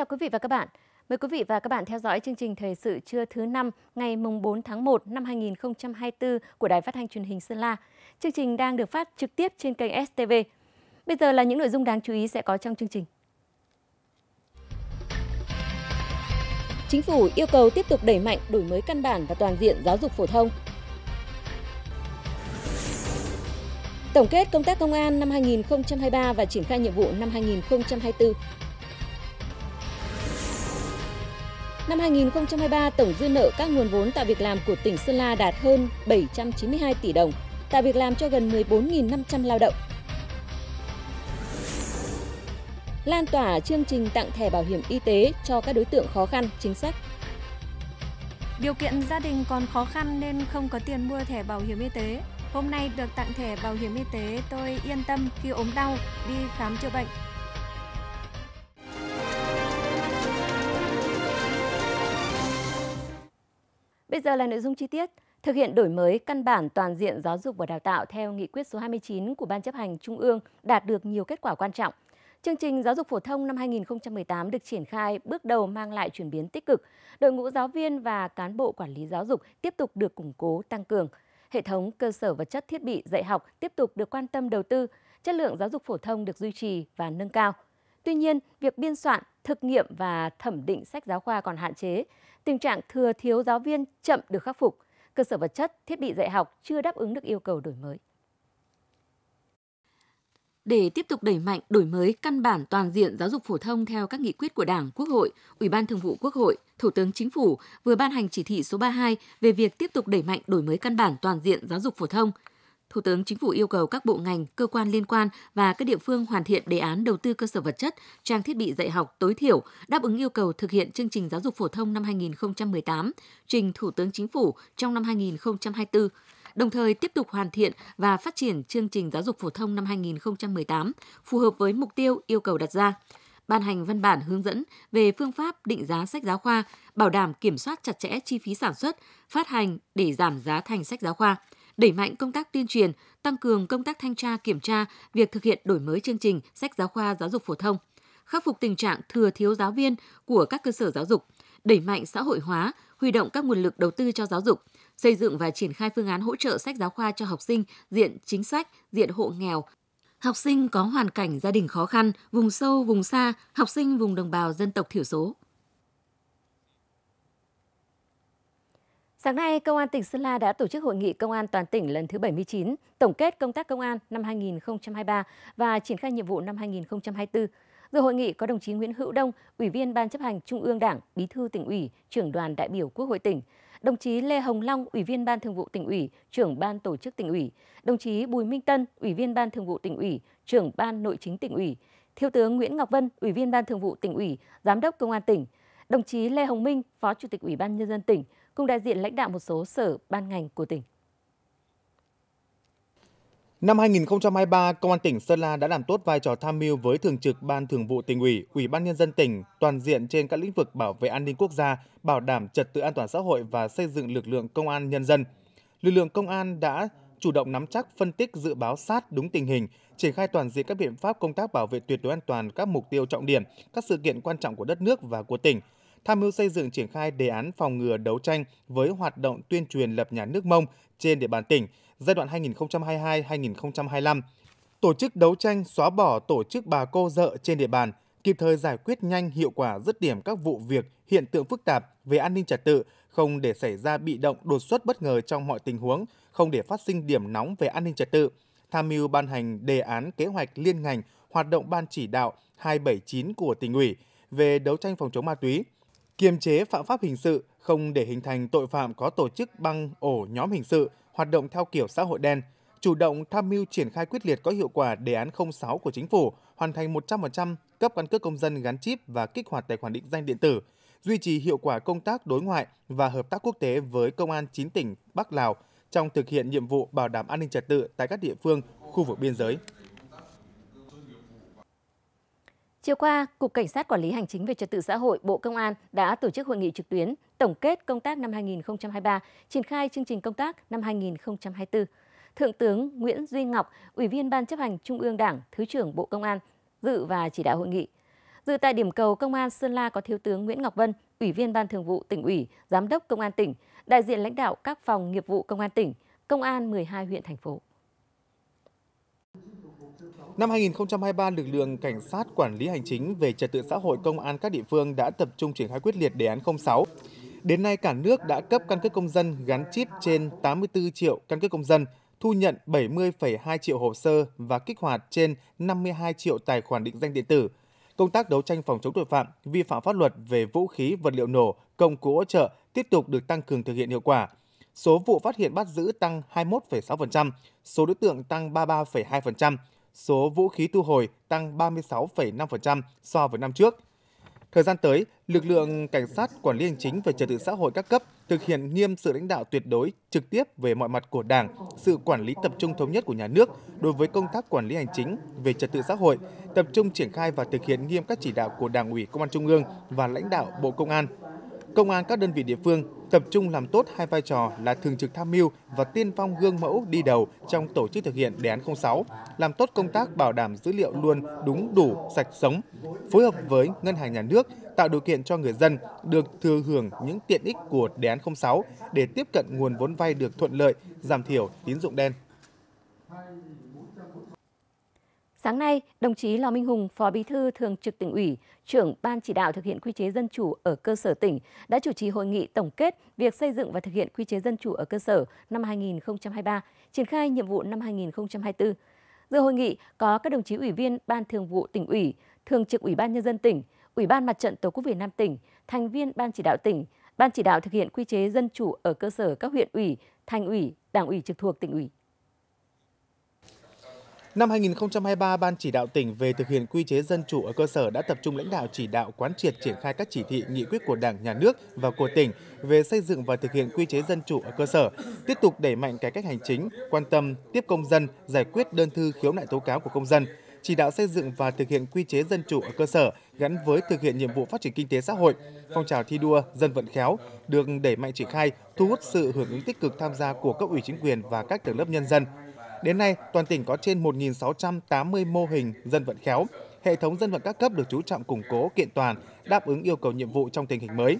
chào quý vị và các bạn. Mời quý vị và các bạn theo dõi chương trình Thời sự trưa thứ năm ngày mùng 4 tháng 1 năm 2024 của Đài Phát thanh Truyền hình Sơn La. Chương trình đang được phát trực tiếp trên kênh STV. Bây giờ là những nội dung đáng chú ý sẽ có trong chương trình. Chính phủ yêu cầu tiếp tục đẩy mạnh đổi mới căn bản và toàn diện giáo dục phổ thông. Tổng kết công tác công an năm 2023 và triển khai nhiệm vụ năm 2024 Năm 2023, tổng dư nợ các nguồn vốn tạo việc làm của tỉnh Sơn La đạt hơn 792 tỷ đồng, tạo việc làm cho gần 14.500 lao động. Lan tỏa chương trình tặng thẻ bảo hiểm y tế cho các đối tượng khó khăn, chính sách. Điều kiện gia đình còn khó khăn nên không có tiền mua thẻ bảo hiểm y tế. Hôm nay được tặng thẻ bảo hiểm y tế, tôi yên tâm khi ốm đau, đi khám chữa bệnh, Bây giờ là nội dung chi tiết. Thực hiện đổi mới căn bản toàn diện giáo dục và đào tạo theo nghị quyết số 29 của Ban chấp hành Trung ương đạt được nhiều kết quả quan trọng. Chương trình giáo dục phổ thông năm 2018 được triển khai bước đầu mang lại chuyển biến tích cực. Đội ngũ giáo viên và cán bộ quản lý giáo dục tiếp tục được củng cố, tăng cường. Hệ thống cơ sở vật chất thiết bị dạy học tiếp tục được quan tâm đầu tư, chất lượng giáo dục phổ thông được duy trì và nâng cao. Tuy nhiên, việc biên soạn, thực nghiệm và thẩm định sách giáo khoa còn hạn chế. Tình trạng thừa thiếu giáo viên chậm được khắc phục. Cơ sở vật chất, thiết bị dạy học chưa đáp ứng được yêu cầu đổi mới. Để tiếp tục đẩy mạnh đổi mới căn bản toàn diện giáo dục phổ thông theo các nghị quyết của Đảng, Quốc hội, Ủy ban Thường vụ Quốc hội, Thủ tướng Chính phủ vừa ban hành chỉ thị số 32 về việc tiếp tục đẩy mạnh đổi mới căn bản toàn diện giáo dục phổ thông. Thủ tướng Chính phủ yêu cầu các bộ ngành, cơ quan liên quan và các địa phương hoàn thiện đề án đầu tư cơ sở vật chất, trang thiết bị dạy học tối thiểu, đáp ứng yêu cầu thực hiện chương trình giáo dục phổ thông năm 2018, trình Thủ tướng Chính phủ trong năm 2024 đồng thời tiếp tục hoàn thiện và phát triển chương trình giáo dục phổ thông năm 2018 phù hợp với mục tiêu yêu cầu đặt ra ban hành văn bản hướng dẫn về phương pháp định giá sách giáo khoa, bảo đảm kiểm soát chặt chẽ chi phí sản xuất, phát hành để giảm giá thành sách giáo khoa, đẩy mạnh công tác tuyên truyền, tăng cường công tác thanh tra kiểm tra việc thực hiện đổi mới chương trình sách giáo khoa giáo dục phổ thông, khắc phục tình trạng thừa thiếu giáo viên của các cơ sở giáo dục, đẩy mạnh xã hội hóa, huy động các nguồn lực đầu tư cho giáo dục, xây dựng và triển khai phương án hỗ trợ sách giáo khoa cho học sinh diện chính sách, diện hộ nghèo, học sinh có hoàn cảnh gia đình khó khăn, vùng sâu, vùng xa, học sinh vùng đồng bào dân tộc thiểu số. Sáng nay, Công an tỉnh Sơn La đã tổ chức hội nghị Công an toàn tỉnh lần thứ 79, tổng kết công tác công an năm 2023 và triển khai nhiệm vụ năm 2024. Dự hội nghị có đồng chí Nguyễn Hữu Đông, Ủy viên Ban chấp hành Trung ương Đảng, Bí thư tỉnh ủy, trưởng đoàn đại biểu Quốc hội tỉnh, đồng chí Lê Hồng Long, Ủy viên Ban thường vụ tỉnh ủy, trưởng Ban tổ chức tỉnh ủy, đồng chí Bùi Minh Tân, Ủy viên Ban thường vụ tỉnh ủy, trưởng Ban nội chính tỉnh ủy, Thiếu tướng Nguyễn Ngọc Vân, Ủy viên Ban thường vụ tỉnh ủy, Giám đốc Công an tỉnh, đồng chí Lê Hồng Minh, Phó Chủ tịch Ủy ban Nhân dân tỉnh, cùng đại diện lãnh đạo một số sở ban ngành của tỉnh. Năm 2023, Công an tỉnh Sơn La đã làm tốt vai trò tham mưu với Thường trực Ban Thường vụ tỉnh ủy, Ủy ban nhân dân tỉnh toàn diện trên các lĩnh vực bảo vệ an ninh quốc gia, bảo đảm trật tự an toàn xã hội và xây dựng lực lượng công an nhân dân. Lực lượng công an đã chủ động nắm chắc, phân tích dự báo sát đúng tình hình, triển khai toàn diện các biện pháp công tác bảo vệ tuyệt đối an toàn các mục tiêu trọng điểm, các sự kiện quan trọng của đất nước và của tỉnh, tham mưu xây dựng triển khai đề án phòng ngừa đấu tranh với hoạt động tuyên truyền lập nhà nước Mông trên địa bàn tỉnh giai đoạn 2022-2025, tổ chức đấu tranh xóa bỏ tổ chức bà cô dợ trên địa bàn, kịp thời giải quyết nhanh hiệu quả dứt điểm các vụ việc hiện tượng phức tạp về an ninh trật tự, không để xảy ra bị động đột xuất bất ngờ trong mọi tình huống, không để phát sinh điểm nóng về an ninh trật tự, tham mưu ban hành đề án kế hoạch liên ngành hoạt động ban chỉ đạo 279 của tỉnh ủy về đấu tranh phòng chống ma túy, kiềm chế phạm pháp hình sự, không để hình thành tội phạm có tổ chức băng ổ nhóm hình sự hoạt động theo kiểu xã hội đen, chủ động tham mưu triển khai quyết liệt có hiệu quả đề án 06 của chính phủ, hoàn thành 100% cấp căn cước công dân gắn chip và kích hoạt tài khoản định danh điện tử, duy trì hiệu quả công tác đối ngoại và hợp tác quốc tế với công an 9 tỉnh Bắc Lào trong thực hiện nhiệm vụ bảo đảm an ninh trật tự tại các địa phương, khu vực biên giới. Chiều qua, Cục Cảnh sát Quản lý Hành chính về Trật tự xã hội Bộ Công an đã tổ chức hội nghị trực tuyến tổng kết công tác năm 2023, triển khai chương trình công tác năm 2024. Thượng tướng Nguyễn Duy Ngọc, Ủy viên Ban chấp hành Trung ương Đảng, Thứ trưởng Bộ Công an, dự và chỉ đạo hội nghị. Dự tại điểm cầu Công an Sơn La có Thiếu tướng Nguyễn Ngọc Vân, Ủy viên Ban Thường vụ tỉnh ủy, Giám đốc Công an tỉnh, đại diện lãnh đạo các phòng nghiệp vụ Công an tỉnh, Công an 12 huyện thành phố. Năm 2023, lực lượng cảnh sát quản lý hành chính về trật tự xã hội công an các địa phương đã tập trung triển khai quyết liệt đề án 06. Đến nay cả nước đã cấp căn cước công dân gắn chip trên 84 triệu căn cước công dân, thu nhận 70,2 triệu hồ sơ và kích hoạt trên 52 triệu tài khoản định danh điện tử. Công tác đấu tranh phòng chống tội phạm, vi phạm pháp luật về vũ khí, vật liệu nổ, công cụ hỗ trợ tiếp tục được tăng cường thực hiện hiệu quả. Số vụ phát hiện bắt giữ tăng 21,6%, số đối tượng tăng 33,2%, số vũ khí thu hồi tăng 36,5% so với năm trước. Thời gian tới, lực lượng cảnh sát quản lý hành chính về trật tự xã hội các cấp thực hiện nghiêm sự lãnh đạo tuyệt đối trực tiếp về mọi mặt của Đảng, sự quản lý tập trung thống nhất của nhà nước đối với công tác quản lý hành chính về trật tự xã hội, tập trung triển khai và thực hiện nghiêm các chỉ đạo của Đảng ủy Công an Trung ương và lãnh đạo Bộ Công an công an các đơn vị địa phương tập trung làm tốt hai vai trò là thường trực tham mưu và tiên phong gương mẫu đi đầu trong tổ chức thực hiện đề án 06, làm tốt công tác bảo đảm dữ liệu luôn đúng đủ, sạch sống, phối hợp với ngân hàng nhà nước tạo điều kiện cho người dân được thừa hưởng những tiện ích của đề án 06 để tiếp cận nguồn vốn vay được thuận lợi, giảm thiểu tín dụng đen. Sáng nay, đồng chí Lò Minh Hùng, Phó Bí thư Thường trực tỉnh ủy, trưởng Ban chỉ đạo thực hiện quy chế dân chủ ở cơ sở tỉnh đã chủ trì hội nghị tổng kết việc xây dựng và thực hiện quy chế dân chủ ở cơ sở năm 2023, triển khai nhiệm vụ năm 2024. Dự hội nghị có các đồng chí ủy viên Ban Thường vụ tỉnh ủy, Thường trực Ủy ban nhân dân tỉnh, Ủy ban Mặt trận Tổ quốc Việt Nam tỉnh, thành viên Ban chỉ đạo tỉnh, Ban chỉ đạo thực hiện quy chế dân chủ ở cơ sở các huyện ủy, thành ủy, đảng ủy trực thuộc tỉnh ủy. Năm 2023, Ban chỉ đạo tỉnh về thực hiện quy chế dân chủ ở cơ sở đã tập trung lãnh đạo chỉ đạo quán triệt triển khai các chỉ thị, nghị quyết của Đảng, Nhà nước và của tỉnh về xây dựng và thực hiện quy chế dân chủ ở cơ sở, tiếp tục đẩy mạnh cải cách hành chính, quan tâm, tiếp công dân, giải quyết đơn thư khiếu nại tố cáo của công dân, chỉ đạo xây dựng và thực hiện quy chế dân chủ ở cơ sở gắn với thực hiện nhiệm vụ phát triển kinh tế xã hội, phong trào thi đua dân vận khéo được đẩy mạnh triển khai, thu hút sự hưởng ứng tích cực tham gia của cấp ủy chính quyền và các tầng lớp nhân dân. Đến nay, toàn tỉnh có trên 1.680 mô hình dân vận khéo. Hệ thống dân vận các cấp được chú trọng củng cố, kiện toàn, đáp ứng yêu cầu nhiệm vụ trong tình hình mới.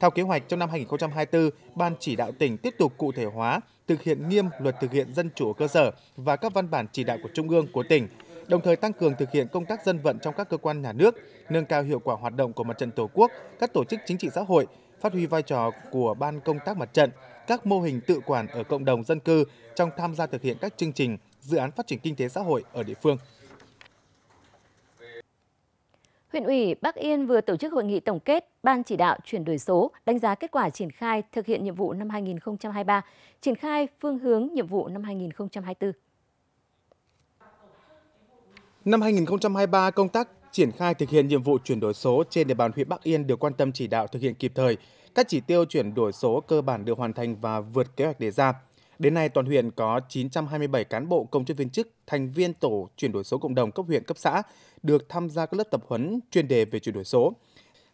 Theo kế hoạch, trong năm 2024, Ban chỉ đạo tỉnh tiếp tục cụ thể hóa, thực hiện nghiêm luật thực hiện dân chủ cơ sở và các văn bản chỉ đạo của Trung ương, của tỉnh, đồng thời tăng cường thực hiện công tác dân vận trong các cơ quan nhà nước, nâng cao hiệu quả hoạt động của mặt trận Tổ quốc, các tổ chức chính trị xã hội, phát huy vai trò của Ban công tác mặt trận, các mô hình tự quản ở cộng đồng dân cư trong tham gia thực hiện các chương trình, dự án phát triển kinh tế xã hội ở địa phương. Huyện ủy Bắc Yên vừa tổ chức hội nghị tổng kết Ban chỉ đạo chuyển đổi số đánh giá kết quả triển khai thực hiện nhiệm vụ năm 2023, triển khai phương hướng nhiệm vụ năm 2024. Năm 2023, công tác triển khai thực hiện nhiệm vụ chuyển đổi số trên địa bàn huyện Bắc Yên được quan tâm chỉ đạo thực hiện kịp thời, các chỉ tiêu chuyển đổi số cơ bản được hoàn thành và vượt kế hoạch đề ra. Đến nay, toàn huyện có 927 cán bộ công chức viên chức, thành viên tổ chuyển đổi số cộng đồng cấp huyện cấp xã được tham gia các lớp tập huấn chuyên đề về chuyển đổi số.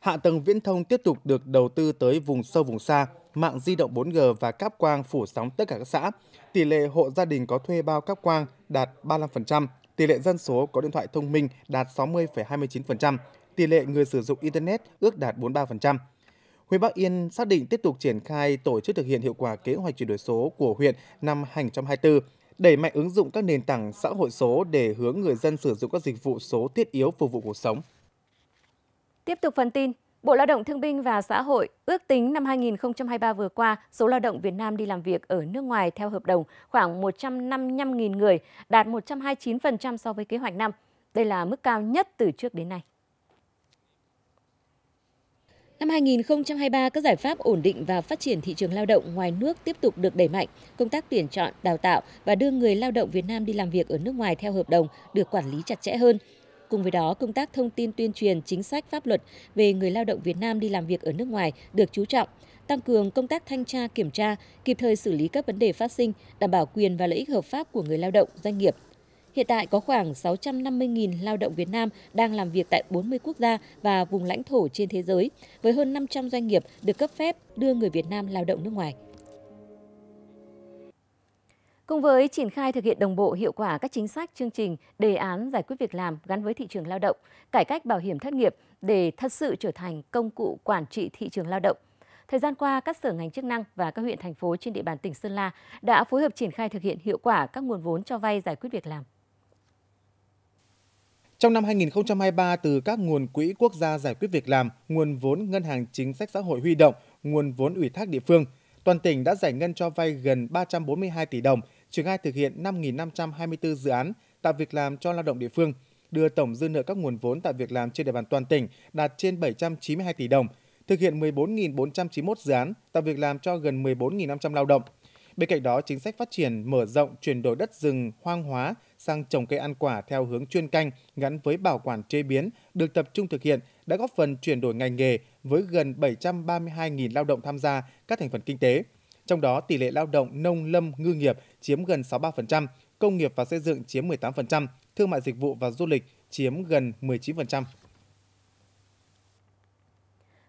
Hạ tầng viễn thông tiếp tục được đầu tư tới vùng sâu vùng xa, mạng di động 4G và cáp quang phủ sóng tất cả các xã. Tỷ lệ hộ gia đình có thuê bao cáp quang đạt 35%, tỷ lệ dân số có điện thoại thông minh đạt 60,29%, tỷ lệ người sử dụng Internet ước đạt 43% huyện Bắc Yên xác định tiếp tục triển khai tổ chức thực hiện hiệu quả kế hoạch chuyển đổi số của huyện năm 2024, đẩy mạnh ứng dụng các nền tảng xã hội số để hướng người dân sử dụng các dịch vụ số thiết yếu phục vụ cuộc sống. Tiếp tục phần tin, Bộ Lao động Thương binh và Xã hội ước tính năm 2023 vừa qua, số lao động Việt Nam đi làm việc ở nước ngoài theo hợp đồng khoảng 155.000 người, đạt 129% so với kế hoạch năm. Đây là mức cao nhất từ trước đến nay. Năm 2023, các giải pháp ổn định và phát triển thị trường lao động ngoài nước tiếp tục được đẩy mạnh. Công tác tuyển chọn, đào tạo và đưa người lao động Việt Nam đi làm việc ở nước ngoài theo hợp đồng được quản lý chặt chẽ hơn. Cùng với đó, công tác thông tin tuyên truyền chính sách pháp luật về người lao động Việt Nam đi làm việc ở nước ngoài được chú trọng, tăng cường công tác thanh tra kiểm tra, kịp thời xử lý các vấn đề phát sinh, đảm bảo quyền và lợi ích hợp pháp của người lao động, doanh nghiệp Hiện tại có khoảng 650.000 lao động Việt Nam đang làm việc tại 40 quốc gia và vùng lãnh thổ trên thế giới, với hơn 500 doanh nghiệp được cấp phép đưa người Việt Nam lao động nước ngoài. Cùng với triển khai thực hiện đồng bộ hiệu quả các chính sách, chương trình, đề án giải quyết việc làm gắn với thị trường lao động, cải cách bảo hiểm thất nghiệp để thật sự trở thành công cụ quản trị thị trường lao động. Thời gian qua, các sở ngành chức năng và các huyện thành phố trên địa bàn tỉnh Sơn La đã phối hợp triển khai thực hiện hiệu quả các nguồn vốn cho vay giải quyết việc làm. Trong năm 2023, từ các nguồn quỹ quốc gia giải quyết việc làm, nguồn vốn ngân hàng chính sách xã hội huy động, nguồn vốn ủy thác địa phương, toàn tỉnh đã giải ngân cho vay gần 342 tỷ đồng, triển khai thực hiện 5.524 dự án tạo việc làm cho lao động địa phương, đưa tổng dư nợ các nguồn vốn tạo việc làm trên địa bàn toàn tỉnh đạt trên 792 tỷ đồng, thực hiện 14.491 dự án tạo việc làm cho gần 14.500 lao động. Bên cạnh đó, chính sách phát triển mở rộng chuyển đổi đất rừng hoang hóa sang trồng cây ăn quả theo hướng chuyên canh gắn với bảo quản chế biến được tập trung thực hiện đã góp phần chuyển đổi ngành nghề với gần 732.000 lao động tham gia các thành phần kinh tế. Trong đó, tỷ lệ lao động nông lâm ngư nghiệp chiếm gần 63%, công nghiệp và xây dựng chiếm 18%, thương mại dịch vụ và du lịch chiếm gần 19%.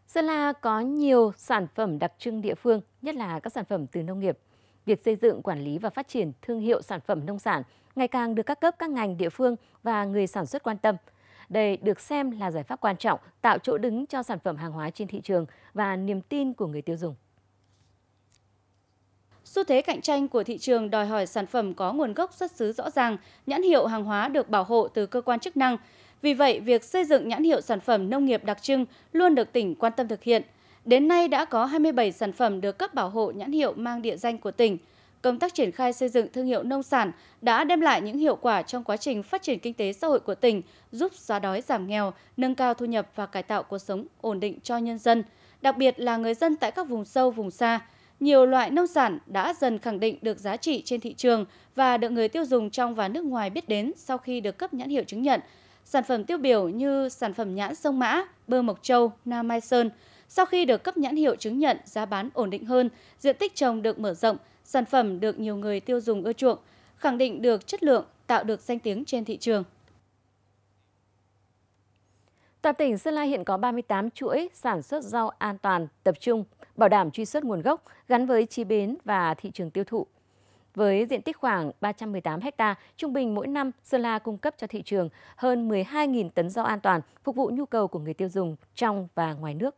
Sơn La có nhiều sản phẩm đặc trưng địa phương, nhất là các sản phẩm từ nông nghiệp việc xây dựng, quản lý và phát triển thương hiệu sản phẩm nông sản ngày càng được các cấp các ngành địa phương và người sản xuất quan tâm. Đây được xem là giải pháp quan trọng tạo chỗ đứng cho sản phẩm hàng hóa trên thị trường và niềm tin của người tiêu dùng. Xu thế cạnh tranh của thị trường đòi hỏi sản phẩm có nguồn gốc xuất xứ rõ ràng, nhãn hiệu hàng hóa được bảo hộ từ cơ quan chức năng. Vì vậy, việc xây dựng nhãn hiệu sản phẩm nông nghiệp đặc trưng luôn được tỉnh quan tâm thực hiện – Đến nay đã có 27 sản phẩm được cấp bảo hộ nhãn hiệu mang địa danh của tỉnh. Công tác triển khai xây dựng thương hiệu nông sản đã đem lại những hiệu quả trong quá trình phát triển kinh tế xã hội của tỉnh, giúp xóa đói giảm nghèo, nâng cao thu nhập và cải tạo cuộc sống ổn định cho nhân dân, đặc biệt là người dân tại các vùng sâu, vùng xa. Nhiều loại nông sản đã dần khẳng định được giá trị trên thị trường và được người tiêu dùng trong và nước ngoài biết đến sau khi được cấp nhãn hiệu chứng nhận. Sản phẩm tiêu biểu như sản phẩm nhãn sông Mã, bơ mộc châu, nam mai sơn – sau khi được cấp nhãn hiệu chứng nhận, giá bán ổn định hơn, diện tích trồng được mở rộng, sản phẩm được nhiều người tiêu dùng ưa chuộng, khẳng định được chất lượng, tạo được danh tiếng trên thị trường. Toàn tỉnh Sơn La hiện có 38 chuỗi sản xuất rau an toàn, tập trung, bảo đảm truy xuất nguồn gốc gắn với chi bến và thị trường tiêu thụ. Với diện tích khoảng 318 ha, trung bình mỗi năm Sơn La cung cấp cho thị trường hơn 12.000 tấn rau an toàn, phục vụ nhu cầu của người tiêu dùng trong và ngoài nước.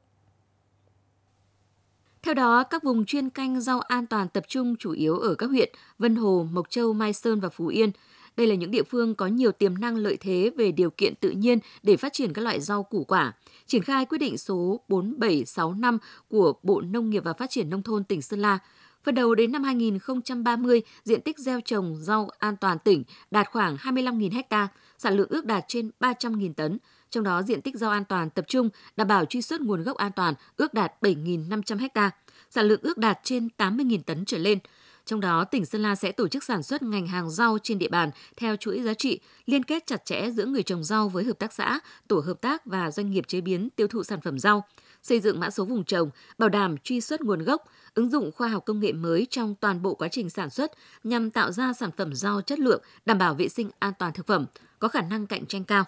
Theo đó, các vùng chuyên canh rau an toàn tập trung chủ yếu ở các huyện Vân Hồ, Mộc Châu, Mai Sơn và Phú Yên. Đây là những địa phương có nhiều tiềm năng lợi thế về điều kiện tự nhiên để phát triển các loại rau củ quả. Triển khai quyết định số 4765 của Bộ Nông nghiệp và Phát triển Nông thôn tỉnh Sơn La, Phần đầu đến năm 2030, diện tích gieo trồng rau an toàn tỉnh đạt khoảng 25.000 ha, sản lượng ước đạt trên 300.000 tấn, trong đó diện tích rau an toàn tập trung đảm bảo truy xuất nguồn gốc an toàn ước đạt 7.500 ha, sản lượng ước đạt trên 80.000 tấn trở lên. Trong đó, tỉnh Sơn La sẽ tổ chức sản xuất ngành hàng rau trên địa bàn theo chuỗi giá trị, liên kết chặt chẽ giữa người trồng rau với hợp tác xã, tổ hợp tác và doanh nghiệp chế biến tiêu thụ sản phẩm rau, xây dựng mã số vùng trồng, bảo đảm truy xuất nguồn gốc, ứng dụng khoa học công nghệ mới trong toàn bộ quá trình sản xuất nhằm tạo ra sản phẩm rau chất lượng, đảm bảo vệ sinh an toàn thực phẩm, có khả năng cạnh tranh cao.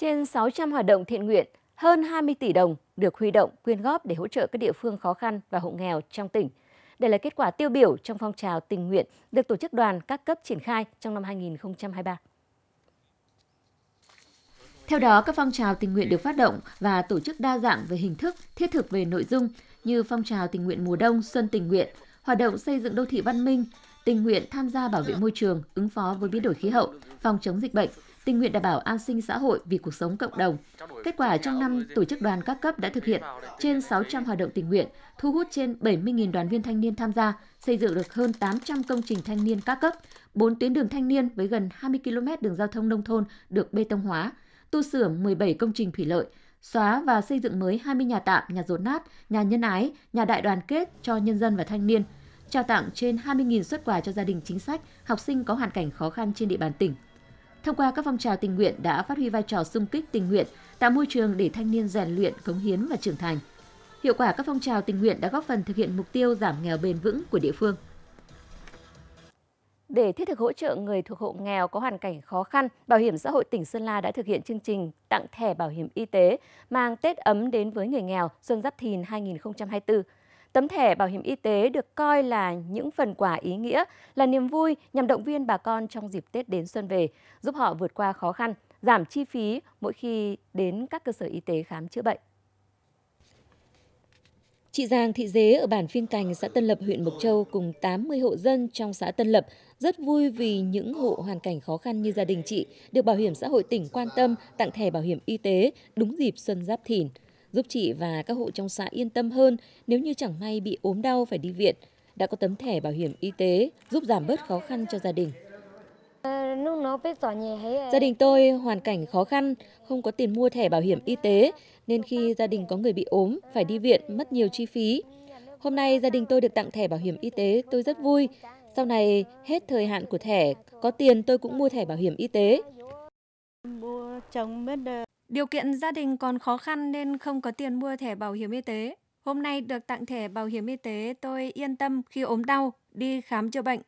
Trên 600 hoạt động thiện nguyện, hơn 20 tỷ đồng được huy động quyên góp để hỗ trợ các địa phương khó khăn và hộ nghèo trong tỉnh. Đây là kết quả tiêu biểu trong phong trào tình nguyện được tổ chức đoàn các cấp triển khai trong năm 2023. Theo đó, các phong trào tình nguyện được phát động và tổ chức đa dạng về hình thức, thiết thực về nội dung như phong trào tình nguyện mùa đông, xuân tình nguyện, hoạt động xây dựng đô thị văn minh, tình nguyện tham gia bảo vệ môi trường, ứng phó với biến đổi khí hậu, phòng chống dịch bệnh, tình nguyện đảm bảo an sinh xã hội vì cuộc sống cộng đồng. Kết quả trong năm tổ chức đoàn các cấp đã thực hiện trên 600 hoạt động tình nguyện, thu hút trên 70.000 đoàn viên thanh niên tham gia, xây dựng được hơn 800 công trình thanh niên các cấp, 4 tuyến đường thanh niên với gần 20 km đường giao thông nông thôn được bê tông hóa, tu sửa 17 công trình thủy lợi, xóa và xây dựng mới 20 nhà tạm, nhà rột nát, nhà nhân ái, nhà đại đoàn kết cho nhân dân và thanh niên, trao tặng trên 20.000 xuất quà cho gia đình chính sách, học sinh có hoàn cảnh khó khăn trên địa bàn tỉnh. Thông qua các phong trào tình nguyện đã phát huy vai trò xung kích tình nguyện, tạo môi trường để thanh niên rèn luyện, cống hiến và trưởng thành. Hiệu quả các phong trào tình nguyện đã góp phần thực hiện mục tiêu giảm nghèo bền vững của địa phương. Để thiết thực hỗ trợ người thuộc hộ nghèo có hoàn cảnh khó khăn, Bảo hiểm xã hội tỉnh Sơn La đã thực hiện chương trình tặng thẻ bảo hiểm y tế mang Tết ấm đến với người nghèo Xuân Giáp Thìn 2024. Tấm thẻ bảo hiểm y tế được coi là những phần quà ý nghĩa, là niềm vui nhằm động viên bà con trong dịp Tết đến xuân về, giúp họ vượt qua khó khăn, giảm chi phí mỗi khi đến các cơ sở y tế khám chữa bệnh. Chị Giàng Thị Dế ở bản Phiên Cành, xã Tân Lập, huyện Mộc Châu cùng 80 hộ dân trong xã Tân Lập rất vui vì những hộ hoàn cảnh khó khăn như gia đình chị được Bảo hiểm xã hội tỉnh quan tâm tặng thẻ bảo hiểm y tế đúng dịp xuân giáp thìn giúp chị và các hộ trong xã yên tâm hơn nếu như chẳng may bị ốm đau phải đi viện. Đã có tấm thẻ bảo hiểm y tế giúp giảm bớt khó khăn cho gia đình. Ờ, gia đình tôi hoàn cảnh khó khăn, không có tiền mua thẻ bảo hiểm y tế, nên khi gia đình có người bị ốm, phải đi viện, mất nhiều chi phí. Hôm nay gia đình tôi được tặng thẻ bảo hiểm y tế, tôi rất vui. Sau này hết thời hạn của thẻ, có tiền tôi cũng mua thẻ bảo hiểm y tế. Mua chồng mất Điều kiện gia đình còn khó khăn nên không có tiền mua thẻ bảo hiểm y tế. Hôm nay được tặng thẻ bảo hiểm y tế, tôi yên tâm khi ốm đau, đi khám chữa bệnh.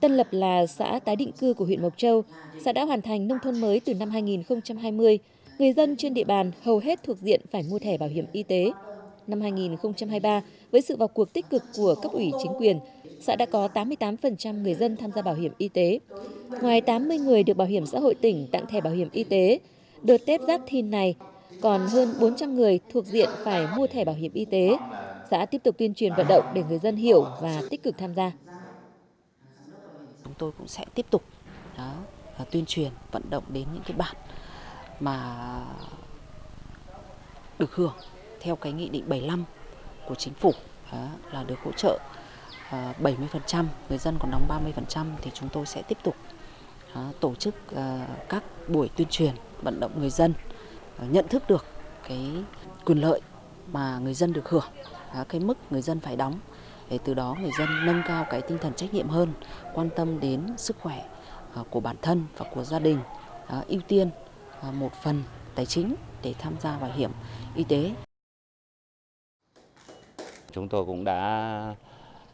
Tân Lập là xã tái định cư của huyện Mộc Châu. Xã đã hoàn thành nông thôn mới từ năm 2020. Người dân trên địa bàn hầu hết thuộc diện phải mua thẻ bảo hiểm y tế. Năm 2023, với sự vào cuộc tích cực của cấp ủy chính quyền, xã đã có 88% người dân tham gia bảo hiểm y tế. Ngoài 80 người được Bảo hiểm xã hội tỉnh tặng thẻ bảo hiểm y tế, đợt Tết Giáp Thìn này còn hơn 400 người thuộc diện phải mua thẻ bảo hiểm y tế. Xã tiếp tục tuyên truyền vận động để người dân hiểu và tích cực tham gia. Chúng tôi cũng sẽ tiếp tục đó, à, tuyên truyền vận động đến những cái bản mà được hưởng theo cái nghị định 75 của chính phủ đó, là được hỗ trợ 70%, ờ, người dân còn đóng 30% thì chúng tôi sẽ tiếp tục ờ, tổ chức ờ, các buổi tuyên truyền vận động người dân nhận thức được cái quyền lợi mà người dân được hưởng, cái mức người dân phải đóng để từ đó người dân nâng cao cái tinh thần trách nhiệm hơn, quan tâm đến sức khỏe của bản thân và của gia đình, ưu tiên một phần tài chính để tham gia bảo hiểm y tế. Chúng tôi cũng đã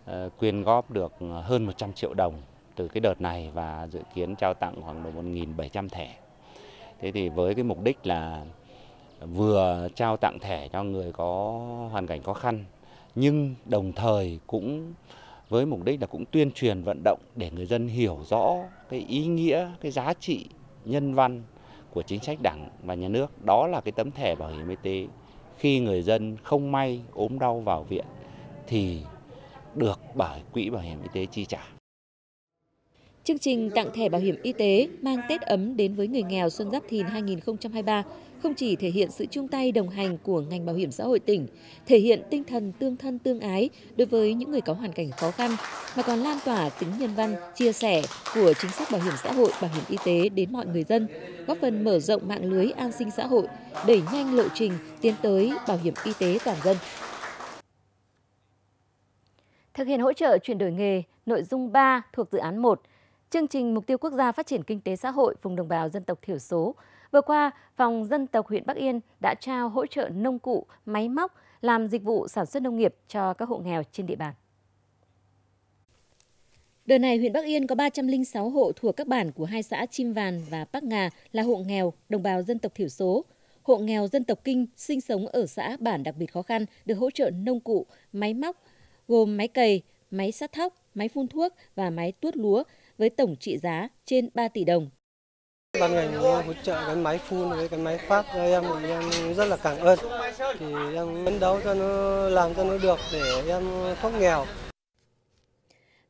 Ờ, quyên góp được hơn 100 triệu đồng từ cái đợt này và dự kiến trao tặng khoảng độ 1.700 thẻ. Thế thì với cái mục đích là vừa trao tặng thẻ cho người có hoàn cảnh khó khăn nhưng đồng thời cũng với mục đích là cũng tuyên truyền vận động để người dân hiểu rõ cái ý nghĩa, cái giá trị nhân văn của chính sách đảng và nhà nước. Đó là cái tấm thẻ bảo hiểm y tế. Khi người dân không may ốm đau vào viện thì được bởi quỹ bảo hiểm y tế chi trả. Chương trình tặng thẻ bảo hiểm y tế mang Tết ấm đến với người nghèo Xuân Giáp Thìn 2023 không chỉ thể hiện sự chung tay đồng hành của ngành bảo hiểm xã hội tỉnh, thể hiện tinh thần tương thân tương ái đối với những người có hoàn cảnh khó khăn, mà còn lan tỏa tính nhân văn, chia sẻ của chính sách bảo hiểm xã hội, bảo hiểm y tế đến mọi người dân, góp phần mở rộng mạng lưới an sinh xã hội, đẩy nhanh lộ trình tiến tới bảo hiểm y tế toàn dân thực hiện hỗ trợ chuyển đổi nghề nội dung 3 thuộc dự án 1, chương trình Mục tiêu Quốc gia Phát triển Kinh tế Xã hội vùng đồng bào dân tộc thiểu số. Vừa qua, Phòng Dân tộc huyện Bắc Yên đã trao hỗ trợ nông cụ, máy móc làm dịch vụ sản xuất nông nghiệp cho các hộ nghèo trên địa bàn. Đợt này, huyện Bắc Yên có 306 hộ thuộc các bản của hai xã Chim Vàn và Bắc Ngà là hộ nghèo, đồng bào dân tộc thiểu số. Hộ nghèo dân tộc Kinh sinh sống ở xã bản đặc biệt khó khăn được hỗ trợ nông cụ, máy móc gồm máy cày, máy sắt thóc, máy phun thuốc và máy tuốt lúa với tổng trị giá trên 3 tỷ đồng. Ban ngành hỗ trợ cái máy phun với cái máy phát cho em thì em rất là cảm ơn. Thì em phấn đấu cho nó làm cho nó được để em thoát nghèo.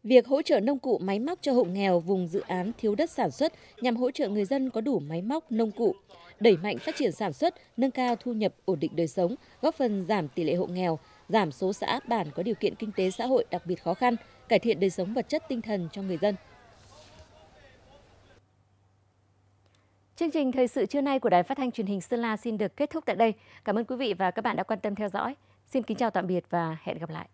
Việc hỗ trợ nông cụ máy móc cho hộ nghèo vùng dự án thiếu đất sản xuất nhằm hỗ trợ người dân có đủ máy móc nông cụ, đẩy mạnh phát triển sản xuất, nâng cao thu nhập ổn định đời sống, góp phần giảm tỷ lệ hộ nghèo, giảm số xã bản có điều kiện kinh tế xã hội đặc biệt khó khăn, cải thiện đời sống vật chất tinh thần cho người dân. Chương trình thời sự trưa nay của Đài Phát thanh Truyền hình Sơn La xin được kết thúc tại đây. Cảm ơn quý vị và các bạn đã quan tâm theo dõi. Xin kính chào tạm biệt và hẹn gặp lại.